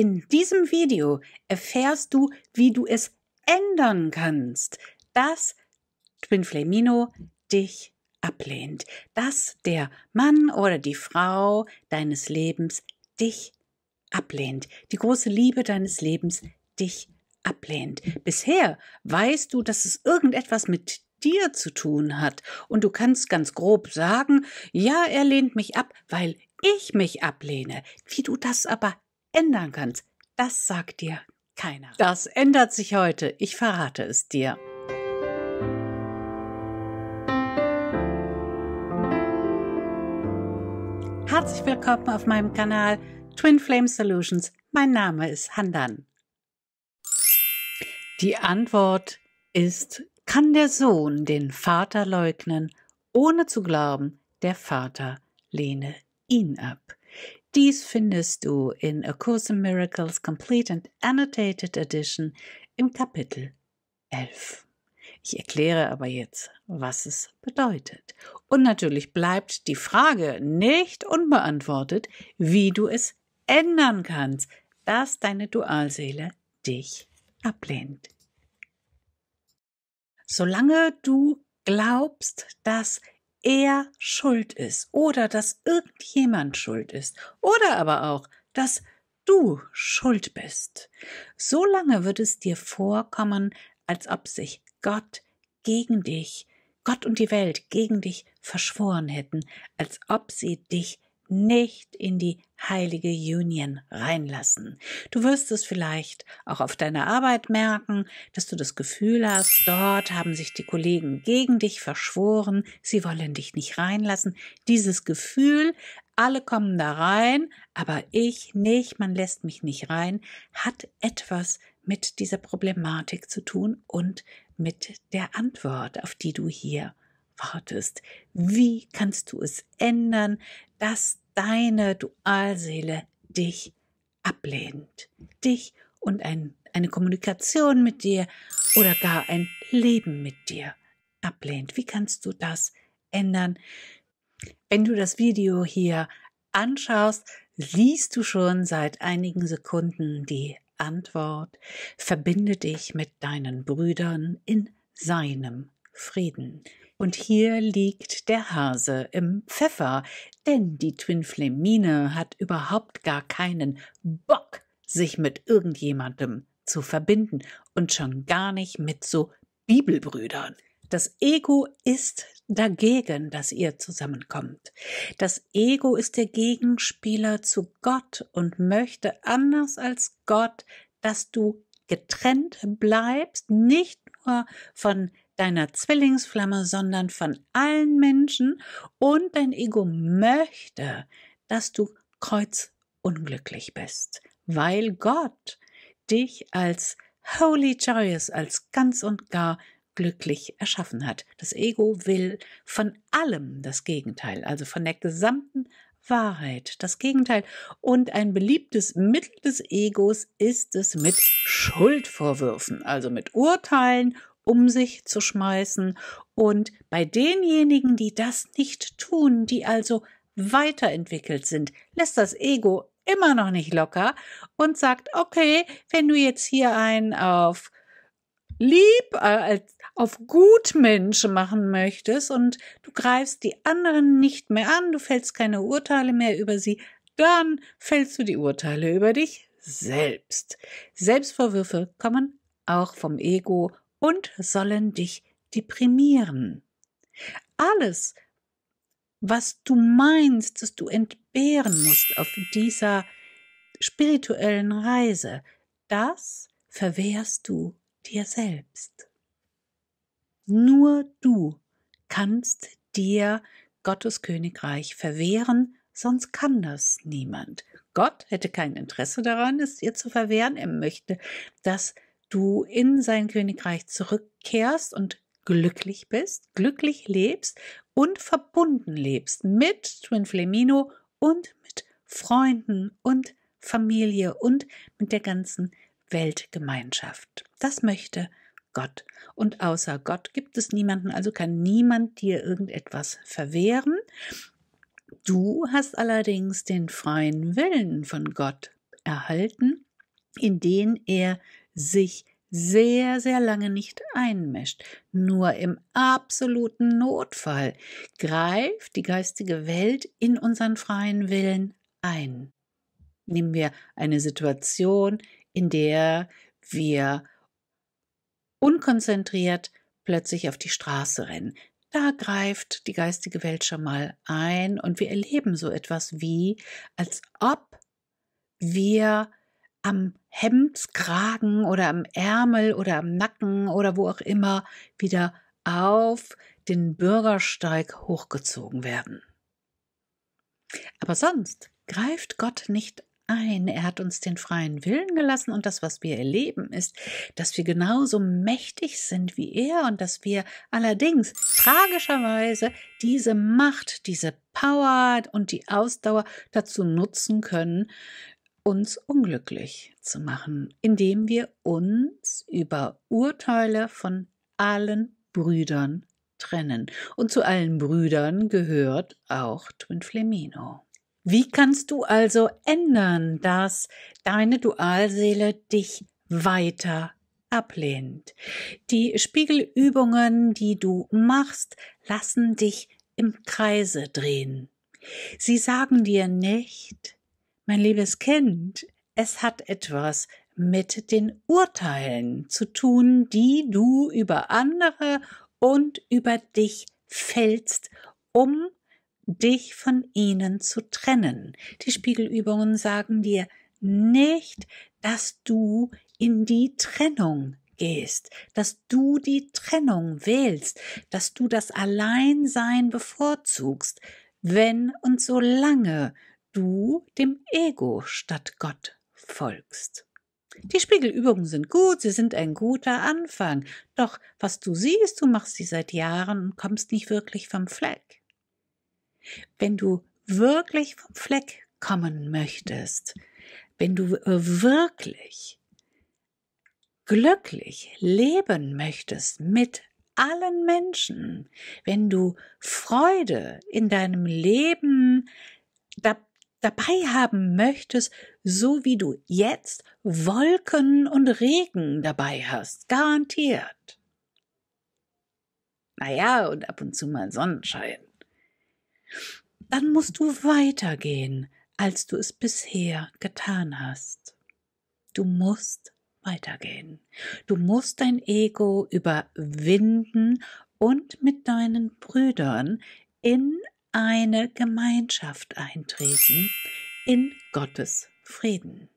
In diesem Video erfährst du, wie du es ändern kannst, dass Twin Flamino dich ablehnt, dass der Mann oder die Frau deines Lebens dich ablehnt, die große Liebe deines Lebens dich ablehnt. Bisher weißt du, dass es irgendetwas mit dir zu tun hat und du kannst ganz grob sagen, ja, er lehnt mich ab, weil ich mich ablehne. Wie du das aber ändern kannst. Das sagt dir keiner. Das ändert sich heute. Ich verrate es dir. Herzlich willkommen auf meinem Kanal Twin Flame Solutions. Mein Name ist Handan. Die Antwort ist, kann der Sohn den Vater leugnen, ohne zu glauben, der Vater lehne ihn ab. Dies findest du in A Course in Miracles Complete and Annotated Edition im Kapitel 11. Ich erkläre aber jetzt, was es bedeutet. Und natürlich bleibt die Frage nicht unbeantwortet, wie du es ändern kannst, dass deine Dualseele dich ablehnt. Solange du glaubst, dass er schuld ist oder dass irgendjemand schuld ist oder aber auch, dass du schuld bist. So lange wird es dir vorkommen, als ob sich Gott gegen dich, Gott und die Welt gegen dich verschworen hätten, als ob sie dich nicht in die heilige Union reinlassen. Du wirst es vielleicht auch auf deiner Arbeit merken, dass du das Gefühl hast, dort haben sich die Kollegen gegen dich verschworen, sie wollen dich nicht reinlassen. Dieses Gefühl, alle kommen da rein, aber ich nicht, man lässt mich nicht rein, hat etwas mit dieser Problematik zu tun und mit der Antwort, auf die du hier wartest. Wie kannst du es ändern, dass deine Dualseele dich ablehnt. Dich und ein, eine Kommunikation mit dir oder gar ein Leben mit dir ablehnt. Wie kannst du das ändern? Wenn du das Video hier anschaust, siehst du schon seit einigen Sekunden die Antwort. Verbinde dich mit deinen Brüdern in seinem Frieden. Und hier liegt der Hase im Pfeffer, denn die Twin Flame hat überhaupt gar keinen Bock, sich mit irgendjemandem zu verbinden und schon gar nicht mit so Bibelbrüdern. Das Ego ist dagegen, dass ihr zusammenkommt. Das Ego ist der Gegenspieler zu Gott und möchte anders als Gott, dass du getrennt bleibst, nicht nur von deiner Zwillingsflamme, sondern von allen Menschen und dein Ego möchte, dass du kreuzunglücklich bist, weil Gott dich als Holy Joyous, als ganz und gar glücklich erschaffen hat. Das Ego will von allem das Gegenteil, also von der gesamten Wahrheit, das Gegenteil. Und ein beliebtes Mittel des Egos ist es mit Schuldvorwürfen, also mit Urteilen um sich zu schmeißen. Und bei denjenigen, die das nicht tun, die also weiterentwickelt sind, lässt das Ego immer noch nicht locker und sagt, okay, wenn du jetzt hier einen auf lieb, äh, auf Gutmensch machen möchtest und du greifst die anderen nicht mehr an, du fällst keine Urteile mehr über sie, dann fällst du die Urteile über dich selbst. Selbstvorwürfe kommen auch vom Ego und sollen dich deprimieren. Alles, was du meinst, dass du entbehren musst auf dieser spirituellen Reise, das verwehrst du dir selbst. Nur du kannst dir Gottes Königreich verwehren, sonst kann das niemand. Gott hätte kein Interesse daran, es dir zu verwehren. Er möchte, dass du in sein Königreich zurückkehrst und glücklich bist, glücklich lebst und verbunden lebst mit Twin Flamino und mit Freunden und Familie und mit der ganzen Weltgemeinschaft. Das möchte Gott. Und außer Gott gibt es niemanden, also kann niemand dir irgendetwas verwehren. Du hast allerdings den freien Willen von Gott erhalten, in den er sich sehr, sehr lange nicht einmischt. Nur im absoluten Notfall greift die geistige Welt in unseren freien Willen ein. Nehmen wir eine Situation, in der wir unkonzentriert plötzlich auf die Straße rennen. Da greift die geistige Welt schon mal ein und wir erleben so etwas wie, als ob wir am Hemdskragen oder am Ärmel oder am Nacken oder wo auch immer wieder auf den Bürgersteig hochgezogen werden. Aber sonst greift Gott nicht ein. Er hat uns den freien Willen gelassen und das, was wir erleben, ist, dass wir genauso mächtig sind wie er und dass wir allerdings tragischerweise diese Macht, diese Power und die Ausdauer dazu nutzen können, uns unglücklich zu machen, indem wir uns über Urteile von allen Brüdern trennen. Und zu allen Brüdern gehört auch Twin Twinflemino. Wie kannst du also ändern, dass deine Dualseele dich weiter ablehnt? Die Spiegelübungen, die du machst, lassen dich im Kreise drehen. Sie sagen dir nicht, mein liebes Kind, es hat etwas mit den Urteilen zu tun, die du über andere und über dich fällst, um dich von ihnen zu trennen. Die Spiegelübungen sagen dir nicht, dass du in die Trennung gehst, dass du die Trennung wählst, dass du das Alleinsein bevorzugst, wenn und solange du dem Ego statt Gott folgst. Die Spiegelübungen sind gut, sie sind ein guter Anfang. Doch was du siehst, du machst sie seit Jahren und kommst nicht wirklich vom Fleck. Wenn du wirklich vom Fleck kommen möchtest, wenn du äh, wirklich glücklich leben möchtest mit allen Menschen, wenn du Freude in deinem Leben dabei dabei haben möchtest, so wie du jetzt Wolken und Regen dabei hast, garantiert. Naja, und ab und zu mal Sonnenschein. Dann musst du weitergehen, als du es bisher getan hast. Du musst weitergehen. Du musst dein Ego überwinden und mit deinen Brüdern in eine Gemeinschaft eintreten in Gottes Frieden.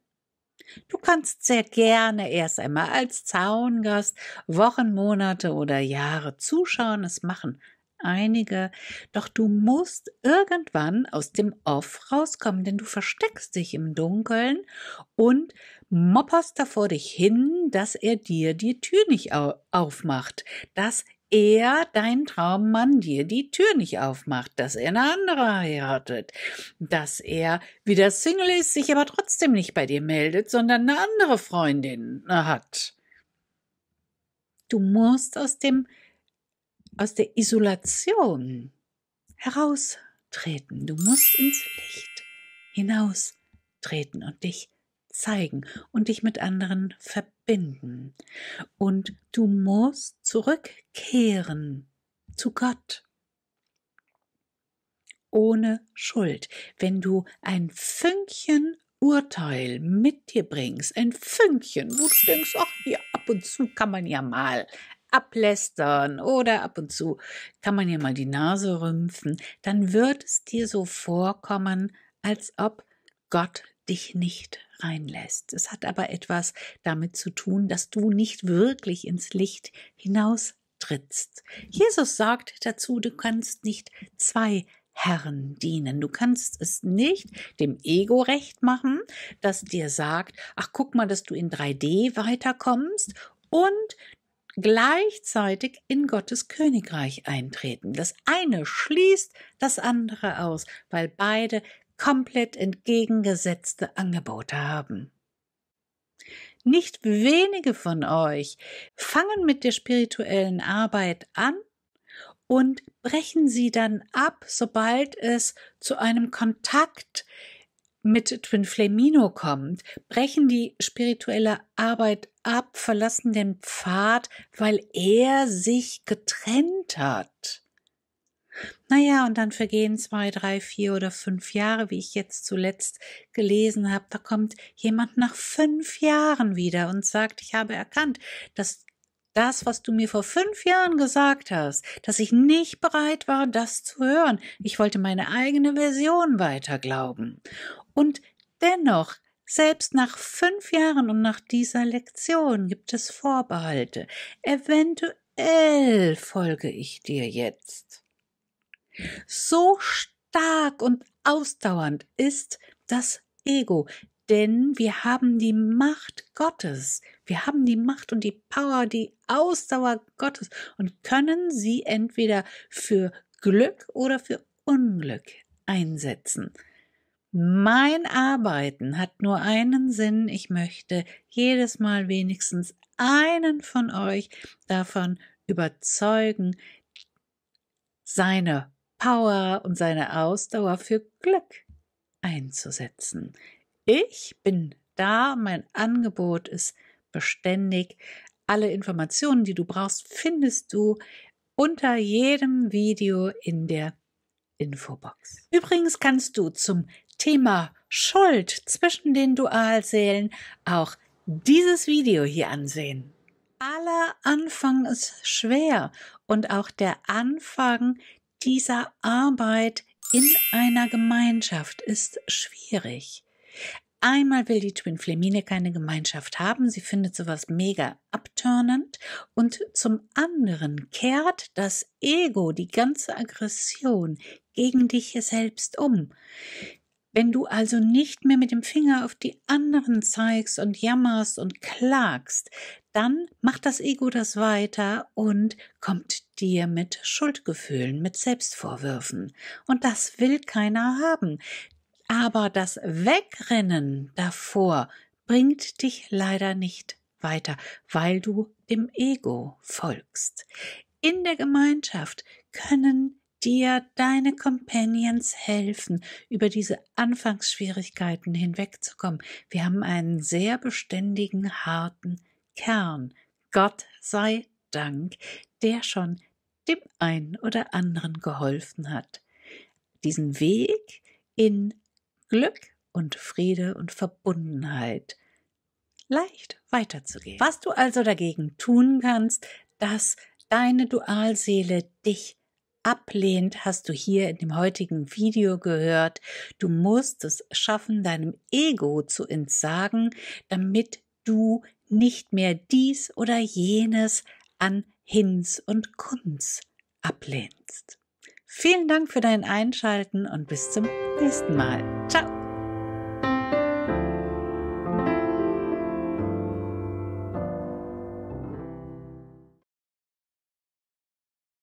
Du kannst sehr gerne erst einmal als Zaungast Wochen, Monate oder Jahre zuschauen. Es machen einige. Doch du musst irgendwann aus dem Off rauskommen, denn du versteckst dich im Dunkeln und mopperst davor dich hin, dass er dir die Tür nicht aufmacht, dass er, dein Traummann, dir die Tür nicht aufmacht, dass er eine andere heiratet, dass er wieder Single ist, sich aber trotzdem nicht bei dir meldet, sondern eine andere Freundin äh, hat. Du musst aus dem aus der Isolation heraustreten. Du musst ins Licht hinaustreten und dich zeigen und dich mit anderen verbinden. Und du musst zurückkehren zu Gott. Ohne Schuld. Wenn du ein Fünkchen Urteil mit dir bringst, ein Fünkchen, wo du denkst, ach, hier ab und zu kann man ja mal ablästern oder ab und zu kann man ja mal die Nase rümpfen, dann wird es dir so vorkommen, als ob Gott dich nicht reinlässt. Es hat aber etwas damit zu tun, dass du nicht wirklich ins Licht hinaustrittst. Jesus sagt dazu, du kannst nicht zwei Herren dienen. Du kannst es nicht dem Ego recht machen, das dir sagt, ach guck mal, dass du in 3D weiterkommst und gleichzeitig in Gottes Königreich eintreten. Das eine schließt das andere aus, weil beide komplett entgegengesetzte Angebote haben. Nicht wenige von euch fangen mit der spirituellen Arbeit an und brechen sie dann ab, sobald es zu einem Kontakt mit Twin Flamino kommt, brechen die spirituelle Arbeit ab, verlassen den Pfad, weil er sich getrennt hat. Naja, und dann vergehen zwei, drei, vier oder fünf Jahre, wie ich jetzt zuletzt gelesen habe. Da kommt jemand nach fünf Jahren wieder und sagt, ich habe erkannt, dass das, was du mir vor fünf Jahren gesagt hast, dass ich nicht bereit war, das zu hören. Ich wollte meine eigene Version weiter glauben. Und dennoch, selbst nach fünf Jahren und nach dieser Lektion gibt es Vorbehalte. Eventuell folge ich dir jetzt. So stark und ausdauernd ist das Ego, denn wir haben die Macht Gottes. Wir haben die Macht und die Power, die Ausdauer Gottes und können sie entweder für Glück oder für Unglück einsetzen. Mein Arbeiten hat nur einen Sinn. Ich möchte jedes Mal wenigstens einen von euch davon überzeugen, seine Power und seine Ausdauer für Glück einzusetzen. Ich bin da, mein Angebot ist beständig. Alle Informationen, die du brauchst, findest du unter jedem Video in der Infobox. Übrigens kannst du zum Thema Schuld zwischen den Dualseelen auch dieses Video hier ansehen. Aller Anfang ist schwer und auch der Anfang dieser Arbeit in einer Gemeinschaft ist schwierig. Einmal will die Twin Flemine keine Gemeinschaft haben, sie findet sowas mega abtörnend und zum anderen kehrt das Ego, die ganze Aggression gegen dich selbst um. Wenn du also nicht mehr mit dem Finger auf die anderen zeigst und jammerst und klagst, dann macht das Ego das weiter und kommt dir mit Schuldgefühlen, mit Selbstvorwürfen. Und das will keiner haben. Aber das Wegrennen davor bringt dich leider nicht weiter, weil du dem Ego folgst. In der Gemeinschaft können dir deine Companions helfen, über diese Anfangsschwierigkeiten hinwegzukommen. Wir haben einen sehr beständigen, harten Kern. Gott sei Dank, der schon dem einen oder anderen geholfen hat, diesen Weg in Glück und Friede und Verbundenheit leicht weiterzugehen. Was du also dagegen tun kannst, dass deine Dualseele dich ablehnt, hast du hier in dem heutigen Video gehört. Du musst es schaffen, deinem Ego zu entsagen, damit du nicht mehr dies oder jenes an Hinz und Kunz ablehnst. Vielen Dank für dein Einschalten und bis zum nächsten Mal. Ciao!